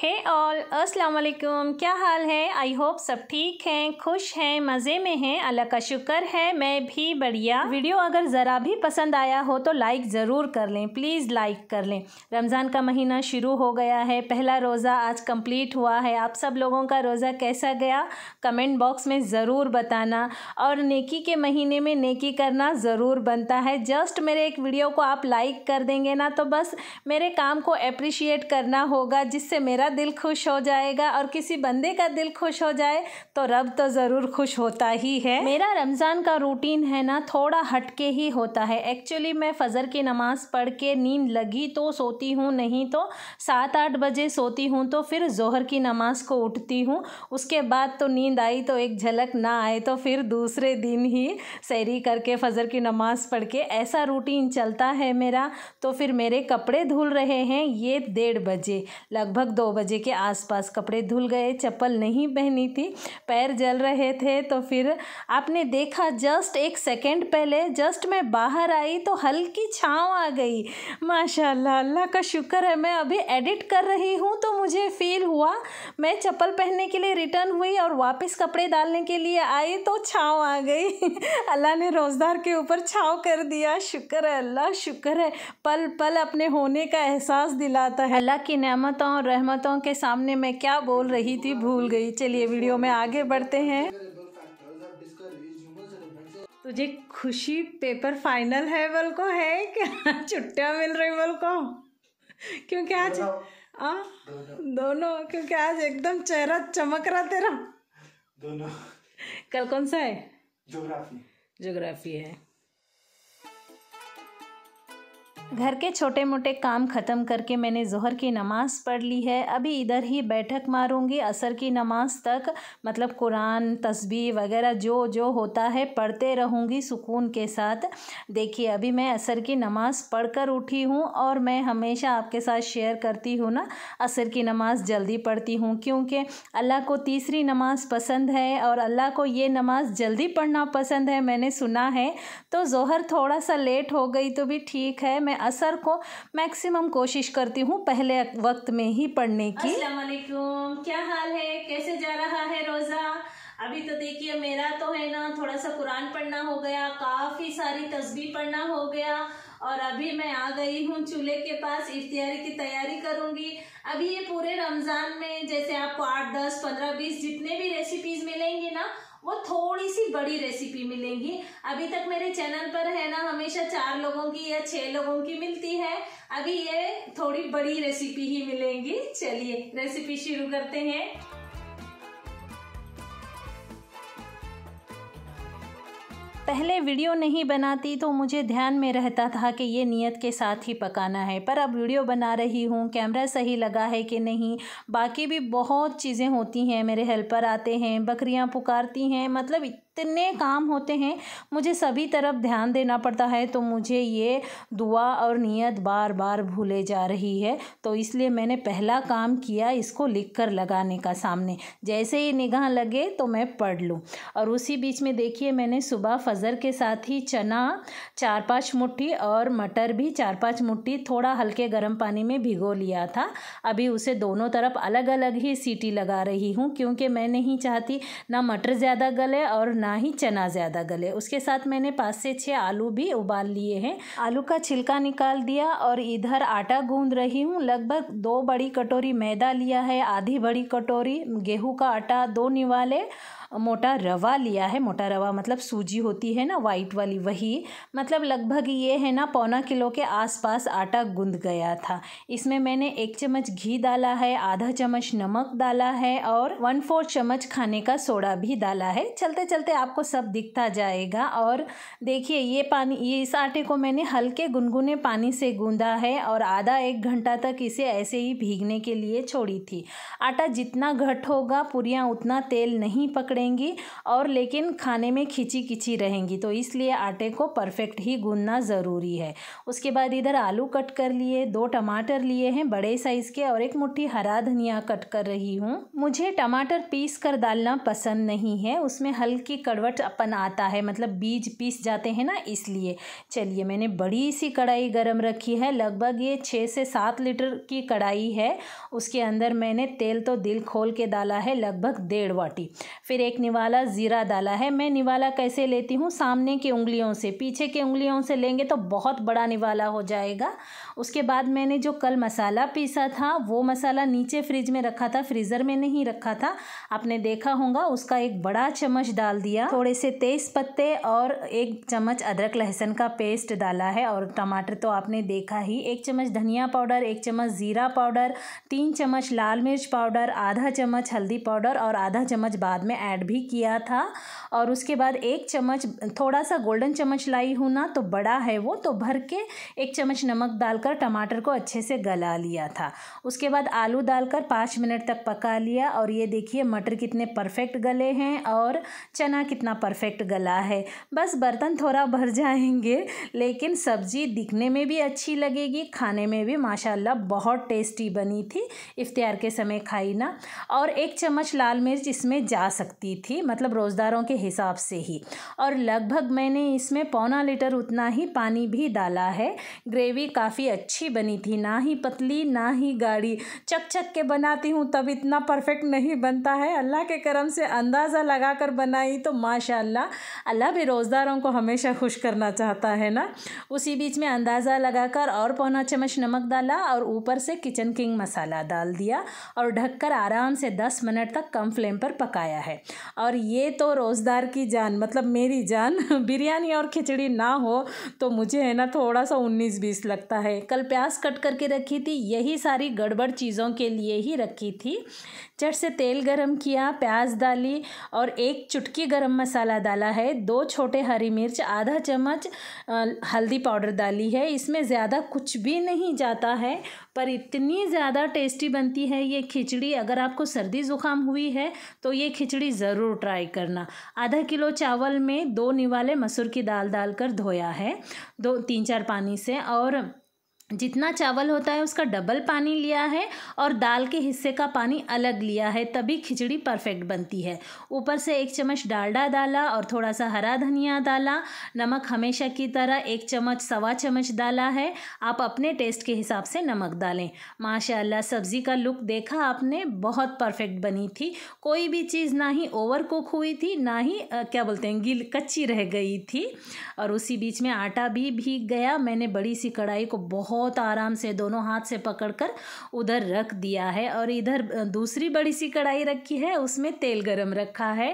हे all अस्सलाम वालेकुम क्या हाल है आई होप सब ठीक हैं खुश हैं मज़े में हैं अल्लाह का शुक्र है मैं भी बढ़िया वीडियो अगर ज़रा भी पसंद आया हो तो लाइक ज़रूर कर लें प्लीज़ लाइक कर लें रमज़ान का महीना शुरू हो गया है पहला रोज़ा आज कंप्लीट हुआ है आप सब लोगों का रोज़ा कैसा गया कमेंट बॉक्स में ज़रूर बताना और नेकी के महीने में नेकी करना ज़रूर बनता है जस्ट मेरे एक वीडियो को आप लाइक कर देंगे ना तो बस मेरे काम को अप्रिशिएट करना होगा जिससे मेरा मेरा दिल खुश हो जाएगा और किसी बंदे का दिल खुश हो जाए तो रब तो ज़रूर खुश होता ही है मेरा रमज़ान का रूटीन है ना थोड़ा हटके ही होता है एक्चुअली मैं फ़जर की नमाज़ पढ़ के नींद लगी तो सोती हूँ नहीं तो सात आठ बजे सोती हूँ तो फिर जोहर की नमाज़ को उठती हूँ उसके बाद तो नींद आई तो एक झलक ना आए तो फिर दूसरे दिन ही सैरी करके फ़जर की नमाज़ पढ़ के ऐसा रूटीन चलता है मेरा तो फिर मेरे कपड़े धुल रहे हैं ये डेढ़ बजे लगभग दो बजे के आसपास कपड़े धुल गए चप्पल नहीं पहनी थी पैर जल रहे थे तो फिर आपने देखा जस्ट एक सेकेंड पहले जस्ट मैं बाहर आई तो हल्की छाँव आ गई माशाल्लाह अल्लाह का शुक्र है मैं अभी एडिट कर रही हूँ तो मुझे फील हुआ मैं चप्पल पहनने के लिए रिटर्न हुई और वापस कपड़े डालने के लिए आई तो छाँव आ गई अल्लाह ने रोज़दार के ऊपर छाँव कर दिया शुक्र है अल्लाह शुक्र है पल पल अपने होने का एहसास दिलाता है अल्लाह की नमतों और रहमतों औरतों के सामने मैं क्या बोल रही थी भूल गई चलिए वीडियो में आगे बढ़ते हैं तुझे तो खुशी पेपर फाइनल है बल को है क्या छुट्टियाँ मिल रही बोल को क्योंकि आज आ दोनों क्योंकि आज एकदम चेहरा चमक रहा तेरा दोनों कल कौन सा है ज्योग्राफी ज्योग्राफी है घर के छोटे मोटे काम ख़त्म करके मैंने ज़हर की नमाज़ पढ़ ली है अभी इधर ही बैठक मारूंगी असर की नमाज़ तक मतलब कुरान तस्बी वगैरह जो जो होता है पढ़ते रहूँगी सुकून के साथ देखिए अभी मैं असर की नमाज़ पढ़कर उठी हूँ और मैं हमेशा आपके साथ शेयर करती हूँ ना असर की नमाज़ जल्दी पढ़ती हूँ क्योंकि अल्लाह को तीसरी नमाज़ पसंद है और अल्लाह को ये नमाज़ जल्दी पढ़ना पसंद है मैंने सुना है तो जहर थोड़ा सा लेट हो गई तो भी ठीक है मैं असर को मैक्सिमम कोशिश करती हूँ पहले वक्त में ही पढ़ने की असलकुम क्या हाल है कैसे जा रहा है रोज़ा अभी तो देखिए मेरा तो है ना थोड़ा सा कुरान पढ़ना हो गया काफ़ी सारी तस्वीर पढ़ना हो गया और अभी मैं आ गई हूँ चूल्हे के पास इफ्तियारी की तैयारी करूँगी अभी ये पूरे रमज़ान में जैसे आपको आठ दस पंद्रह बीस जितने भी रेसिपीज़ मिलेंगी ना वो थोड़ी सी बड़ी रेसिपी मिलेंगी अभी तक मेरे चैनल पर है ना हमेशा चार लोगों की या छह लोगों की मिलती है अभी ये थोड़ी बड़ी रेसिपी ही मिलेंगी चलिए रेसिपी शुरू करते हैं पहले वीडियो नहीं बनाती तो मुझे ध्यान में रहता था कि ये नियत के साथ ही पकाना है पर अब वीडियो बना रही हूँ कैमरा सही लगा है कि नहीं बाकी भी बहुत चीज़ें होती हैं मेरे हेल्पर आते हैं बकरियाँ पुकारती हैं मतलब इतने काम होते हैं मुझे सभी तरफ ध्यान देना पड़ता है तो मुझे ये दुआ और नियत बार बार भूले जा रही है तो इसलिए मैंने पहला काम किया इसको लिख कर लगाने का सामने जैसे ही निगाह लगे तो मैं पढ़ लूँ और उसी बीच में देखिए मैंने सुबह फजर के साथ ही चना चार पाँच मुट्ठी और मटर भी चार पाँच मुट्ठी थोड़ा हल्के गर्म पानी में भिगो लिया था अभी उसे दोनों तरफ अलग अलग ही सीटी लगा रही हूँ क्योंकि मैं नहीं चाहती ना मटर ज़्यादा गले और ना ना ही चना ज़्यादा गले उसके साथ मैंने पाँच से छः आलू भी उबाल लिए हैं आलू का छिलका निकाल दिया और इधर आटा गूंद रही हूँ लगभग दो बड़ी कटोरी मैदा लिया है आधी बड़ी कटोरी गेहूँ का आटा दो निवाले मोटा रवा लिया है मोटा रवा मतलब सूजी होती है ना वाइट वाली वही मतलब लगभग ये है ना पौना किलो के आसपास आटा गूंद गया था इसमें मैंने एक चम्मच घी डाला है आधा चम्मच नमक डाला है और वन फोर्थ चम्मच खाने का सोडा भी डाला है चलते चलते आपको सब दिखता जाएगा और देखिए ये पानी ये इस आटे को मैंने हल्के गुनगुने पानी से गूंदा है और आधा एक घंटा तक इसे ऐसे ही भीगने के लिए छोड़ी थी आटा जितना घट होगा पूरियाँ उतना तेल नहीं पकड़ पकड़ेंगी और लेकिन खाने में खिंची खिंची रहेंगी तो इसलिए आटे को परफेक्ट ही गूंदना ज़रूरी है उसके बाद इधर आलू कट कर लिए दो टमाटर लिए हैं बड़े साइज़ के और एक मुट्ठी हरा धनिया कट कर रही हूँ मुझे टमाटर पीस कर डालना पसंद नहीं है उसमें हल्की कड़वट अपन आता है मतलब बीज पीस जाते हैं ना इसलिए चलिए मैंने बड़ी सी कढ़ाई गर्म रखी है लगभग ये छः से सात लीटर की कढ़ाई है उसके अंदर मैंने तेल तो दिल खोल के डाला है लगभग डेढ़ वाटी फिर एक निवाला ज़ीरा डाला है मैं निवाला कैसे लेती हूँ सामने की उंगलियों से पीछे की उंगलियों से लेंगे तो बहुत बड़ा निवाला हो जाएगा उसके बाद मैंने जो कल मसाला पीसा था वो मसाला नीचे फ्रिज में रखा था फ्रीज़र में नहीं रखा था आपने देखा होगा उसका एक बड़ा चम्मच डाल दिया थोड़े से तेज़ पत्ते और एक चम्मच अदरक लहसुन का पेस्ट डाला है और टमाटर तो आपने देखा ही एक चम्मच धनिया पाउडर एक चम्मच ज़ीरा पाउडर तीन चम्मच लाल मिर्च पाउडर आधा चम्मच हल्दी पाउडर और आधा चम्मच बाद में ऐड ऐड भी किया था और उसके बाद एक चम्मच थोड़ा सा गोल्डन चम्मच लाई हूँ ना तो बड़ा है वो तो भर के एक चम्मच नमक डालकर टमाटर को अच्छे से गला लिया था उसके बाद आलू डालकर पाँच मिनट तक पका लिया और ये देखिए मटर कितने परफेक्ट गले हैं और चना कितना परफेक्ट गला है बस बर्तन थोड़ा भर जाएंगे लेकिन सब्ज़ी दिखने में भी अच्छी लगेगी खाने में भी माशाल्लाह बहुत टेस्टी बनी थी इफ्तार के समय खाई ना और एक चम्मच लाल मिर्च इसमें जा सकती सकती थी मतलब रोज़दारों के हिसाब से ही और लगभग मैंने इसमें पौना लीटर उतना ही पानी भी डाला है ग्रेवी काफ़ी अच्छी बनी थी ना ही पतली ना ही गाढ़ी चक चक के बनाती हूँ तब इतना परफेक्ट नहीं बनता है अल्लाह के करम से अंदाज़ा लगा कर बनाई तो माशाला अल्लाह भी रोज़दारों को हमेशा खुश करना चाहता है ना उसी बीच में अंदाज़ा लगाकर और पौना चम्मच नमक डाला और ऊपर से किचन किंग मसाला डाल दिया और ढककर आराम से दस मिनट तक कम फ्लेम पर पकाया है और ये तो रोज़दार की जान मतलब मेरी जान बिरयानी और खिचड़ी ना हो तो मुझे है ना थोड़ा सा उन्नीस बीस लगता है कल प्याज कट करके रखी थी यही सारी गड़बड़ चीज़ों के लिए ही रखी थी चट से तेल गरम किया प्याज डाली और एक चुटकी गरम मसाला डाला है दो छोटे हरी मिर्च आधा चम्मच हल्दी पाउडर डाली है इसमें ज़्यादा कुछ भी नहीं जाता है पर इतनी ज़्यादा टेस्टी बनती है ये खिचड़ी अगर आपको सर्दी ज़ुकाम हुई है तो ये खिचड़ी ज़रूर ट्राई करना आधा किलो चावल में दो निवाले मसूर की दाल डालकर धोया है दो तीन चार पानी से और जितना चावल होता है उसका डबल पानी लिया है और दाल के हिस्से का पानी अलग लिया है तभी खिचड़ी परफेक्ट बनती है ऊपर से एक चम्मच डालडा डाला और थोड़ा सा हरा धनिया डाला नमक हमेशा की तरह एक चम्मच सवा चम्मच डाला है आप अपने टेस्ट के हिसाब से नमक डालें माशाल्लाह सब्ज़ी का लुक देखा आपने बहुत परफेक्ट बनी थी कोई भी चीज़ ना ही ओवर कुक हुई थी ना ही आ, क्या बोलते हैं गिल कच्ची रह गई थी और उसी बीच में आटा भी भीग गया मैंने बड़ी सी कढ़ाई को बहुत बहुत आराम से दोनों हाथ से पकड़कर उधर रख दिया है और इधर दूसरी बड़ी सी कढ़ाई रखी है उसमें तेल गरम रखा है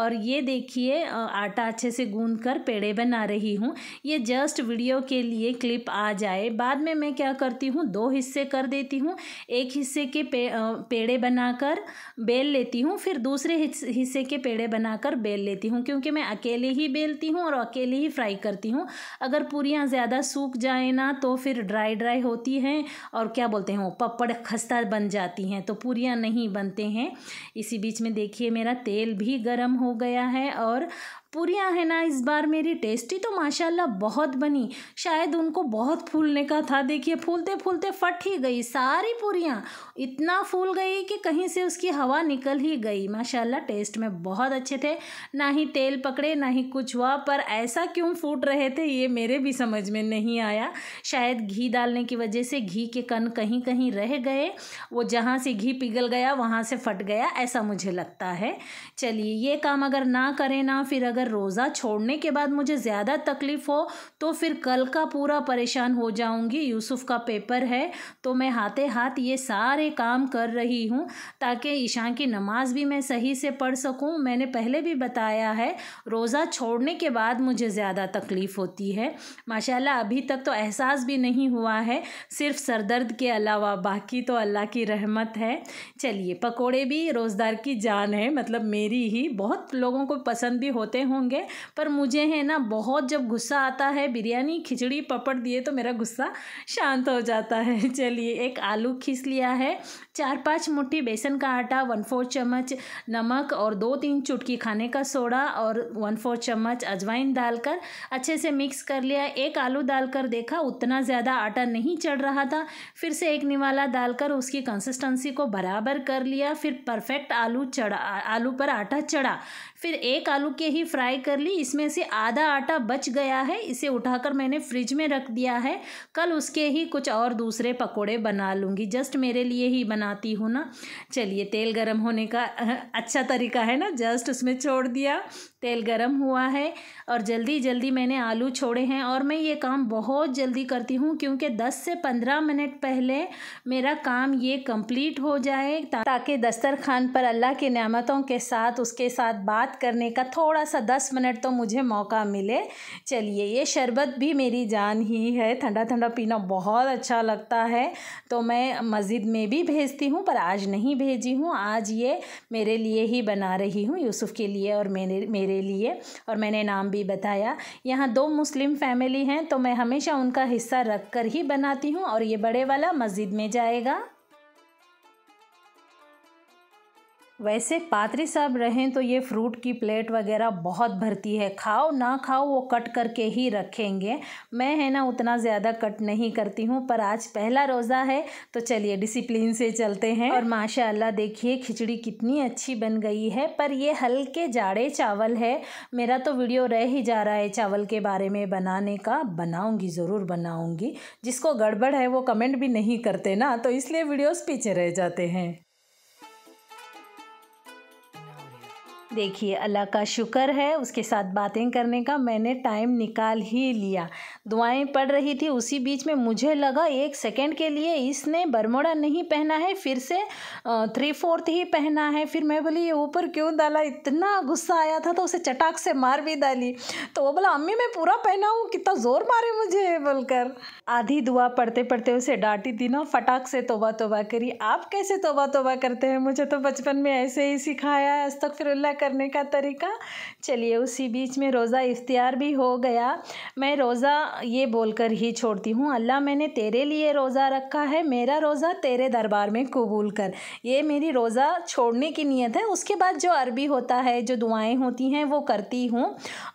और ये देखिए आटा अच्छे से गूंद कर पेड़े बना रही हूँ ये जस्ट वीडियो के लिए क्लिप आ जाए बाद में मैं क्या करती हूँ दो हिस्से कर देती हूँ एक हिस्से के पे, पेड़े बनाकर बेल लेती हूँ फिर दूसरे हिस्से के पेड़े बनाकर बेल लेती हूँ क्योंकि मैं अकेले ही बेलती हूँ और अकेले ही फ्राई करती हूँ अगर पूरियाँ ज़्यादा सूख जाए ना तो फिर ड्राई ड्राई ड्राई होती हैं और क्या बोलते हैं वो पपड़ खस्ता बन जाती हैं तो पूरियाँ नहीं बनते हैं इसी बीच में देखिए मेरा तेल भी गर्म हो गया है और पूरियाँ है ना इस बार मेरी टेस्टी तो माशाल्लाह बहुत बनी शायद उनको बहुत फूलने का था देखिए फूलते फूलते फट ही गई सारी पूरियाँ इतना फूल गई कि कहीं से उसकी हवा निकल ही गई माशाल्लाह टेस्ट में बहुत अच्छे थे ना ही तेल पकड़े ना ही कुछ हुआ पर ऐसा क्यों फूट रहे थे ये मेरे भी समझ में नहीं आया शायद घी डालने की वजह से घी के कन कहीं कहीं रह गए वो जहाँ से घी पिघल गया वहाँ से फट गया ऐसा मुझे लगता है चलिए ये काम अगर ना करें ना फिर अगर अगर रोज़ा छोड़ने के बाद मुझे ज़्यादा तकलीफ़ हो तो फिर कल का पूरा परेशान हो जाऊँगी यूसुफ़ का पेपर है तो मैं हाथे हाथ ये सारे काम कर रही हूँ ताकि ईशा की नमाज़ भी मैं सही से पढ़ सकूँ मैंने पहले भी बताया है रोज़ा छोड़ने के बाद मुझे ज़्यादा तकलीफ़ होती है माशा अभी तक तो एहसास भी नहीं हुआ है सिर्फ सरदर्द के अलावा बाकी तो अल्लाह की रहमत है चलिए पकोड़े भी रोज़दार की जान है मतलब मेरी ही बहुत लोगों को पसंद भी होते हों होंगे पर मुझे है ना बहुत जब गुस्सा आता है बिरयानी खिचड़ी पपड़ दिए तो मेरा गुस्सा शांत हो जाता है चलिए एक आलू खींच लिया है चार पाँच मुट्ठी बेसन का आटा वन फोर चम्मच नमक और दो तीन चुटकी खाने का सोडा और वन फोर चम्मच अजवाइन डालकर अच्छे से मिक्स कर लिया एक आलू डालकर देखा उतना ज़्यादा आटा नहीं चढ़ रहा था फिर से एक निवाला डालकर उसकी कंसिस्टेंसी को बराबर कर लिया फिर परफेक्ट आलू चढ़ा आलू पर आटा चढ़ा फिर एक आलू के ही फ्राई कर ली इसमें से आधा आटा बच गया है इसे उठाकर मैंने फ्रिज में रख दिया है कल उसके ही कुछ और दूसरे पकोड़े बना लूँगी जस्ट मेरे लिए ही बनाती हूँ ना चलिए तेल गर्म होने का अच्छा तरीका है ना जस्ट उसमें छोड़ दिया तेल गरम हुआ है और जल्दी जल्दी मैंने आलू छोड़े हैं और मैं ये काम बहुत जल्दी करती हूँ क्योंकि 10 से 15 मिनट पहले मेरा काम ये कंप्लीट हो जाए ताकि दस्तरखान पर अल्लाह के नमतों के साथ उसके साथ बात करने का थोड़ा सा 10 मिनट तो मुझे मौका मिले चलिए ये शरबत भी मेरी जान ही है ठंडा ठंडा पीना बहुत अच्छा लगता है तो मैं मस्जिद में भी भेजती हूँ पर आज नहीं भेजी हूँ आज ये मेरे लिए ही बना रही हूँ यूसुफ़ के लिए और मेरे मेरे मेरे लिए और मैंने नाम भी बताया यहाँ दो मुस्लिम फैमिली हैं तो मैं हमेशा उनका हिस्सा रख कर ही बनाती हूँ और ये बड़े वाला मस्जिद में जाएगा वैसे पात्री साहब रहें तो ये फ्रूट की प्लेट वगैरह बहुत भरती है खाओ ना खाओ वो कट करके ही रखेंगे मैं है ना उतना ज़्यादा कट नहीं करती हूँ पर आज पहला रोज़ा है तो चलिए डिसिप्लिन से चलते हैं और माशाल्लाह देखिए खिचड़ी कितनी अच्छी बन गई है पर ये हल्के जाड़े चावल है मेरा तो वीडियो रह ही जा रहा है चावल के बारे में बनाने का बनाऊँगी ज़रूर बनाऊँगी जिसको गड़बड़ है वो कमेंट भी नहीं करते ना तो इसलिए वीडियोज़ पीछे रह जाते हैं देखिए अल्लाह का शुक्र है उसके साथ बातें करने का मैंने टाइम निकाल ही लिया दुआएं पड़ रही थी उसी बीच में मुझे लगा एक सेकंड के लिए इसने बरमोड़ा नहीं पहना है फिर से थ्री फोर्थ ही पहना है फिर मैं बोली ये ऊपर क्यों डाला इतना गुस्सा आया था तो उसे चटाक से मार भी डाली तो वो बोला अम्मी मैं पूरा पहना हूँ कितना ज़ोर मारे मुझे बोलकर आधी दुआ पढ़ते पढ़ते उसे डांटी थी ना फटाक से तोबा तोबा करी आप कैसे तोबा तोबा करते हैं मुझे तो बचपन में ऐसे ही सिखाया है अस्तक फिर करने का तरीका चलिए उसी बीच में रोज़ा इफ्तियार भी हो गया मैं रोज़ा ये बोलकर ही छोड़ती हूँ अल्लाह मैंने तेरे लिए रोज़ा रखा है मेरा रोज़ा तेरे दरबार में कबूल कर ये मेरी रोज़ा छोड़ने की नीयत है उसके बाद जो अरबी होता है जो दुआएँ होती हैं वो करती हूँ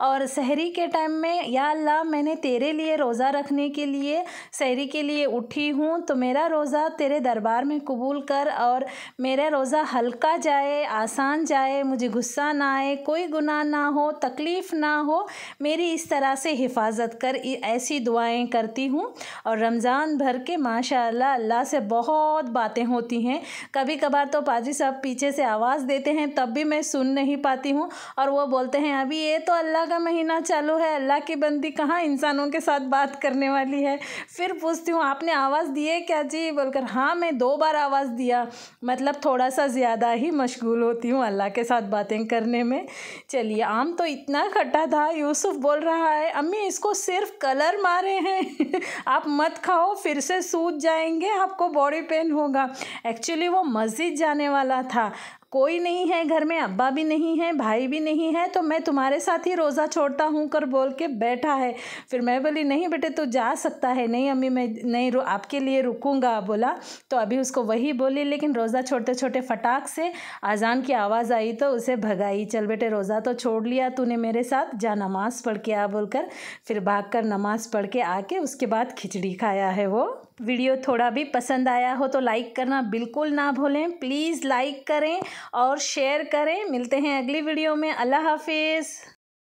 और शहरी के टाइम में या अल्लाह मैंने तेरे लिए रोज़ा रखने के लिए शहरी के लिए उठी हूँ तो मेरा रोज़ा तेरे दरबार में कबूल कर और मेरा रोज़ा हल्का जाए आसान जाए मुझे गुस्सा गुस्सा ना आए कोई गुनाह ना हो तकलीफ़ ना हो मेरी इस तरह से हिफाजत कर ऐसी दुआएं करती हूँ और रमज़ान भर के माशाल्लाह अल्लाह से बहुत बातें होती हैं कभी कभार तो पाजी साहब पीछे से आवाज़ देते हैं तब भी मैं सुन नहीं पाती हूँ और वो बोलते हैं अभी ये तो अल्लाह का महीना चालू है अल्लाह की बंदी कहाँ इंसानों के साथ बात करने वाली है फिर पूछती हूँ आपने आवाज़ दिए क्या जी बोलकर हाँ मैं दो बार आवाज़ दिया मतलब थोड़ा सा ज़्यादा ही मशगूल होती हूँ अल्लाह के साथ बातें ड्राइंग करने में चलिए आम तो इतना खट्टा था यूसुफ बोल रहा है अम्मी इसको सिर्फ कलर मारे हैं आप मत खाओ फिर से सूज जाएंगे आपको बॉडी पेन होगा एक्चुअली वो मस्जिद जाने वाला था कोई नहीं है घर में अब्बा भी नहीं है भाई भी नहीं है तो मैं तुम्हारे साथ ही रोज़ा छोड़ता हूँ कर बोल के बैठा है फिर मैं बोली नहीं बेटे तू जा सकता है नहीं अम्मी मैं नहीं आपके लिए रुकूँगा बोला तो अभी उसको वही बोली लेकिन रोज़ा छोड़ते छोटे फटाक से अजान की आवाज़ आई तो उसे भगाई चल बेटे रोज़ा तो छोड़ लिया तूने मेरे साथ जा नमाज़ पढ़ के आ बोलकर फिर भाग कर नमाज़ पढ़ के आके उसके बाद खिचड़ी खाया है वो वीडियो थोड़ा भी पसंद आया हो तो लाइक करना बिल्कुल ना भूलें प्लीज़ लाइक करें और शेयर करें मिलते हैं अगली वीडियो में अल्लाह हाफिज़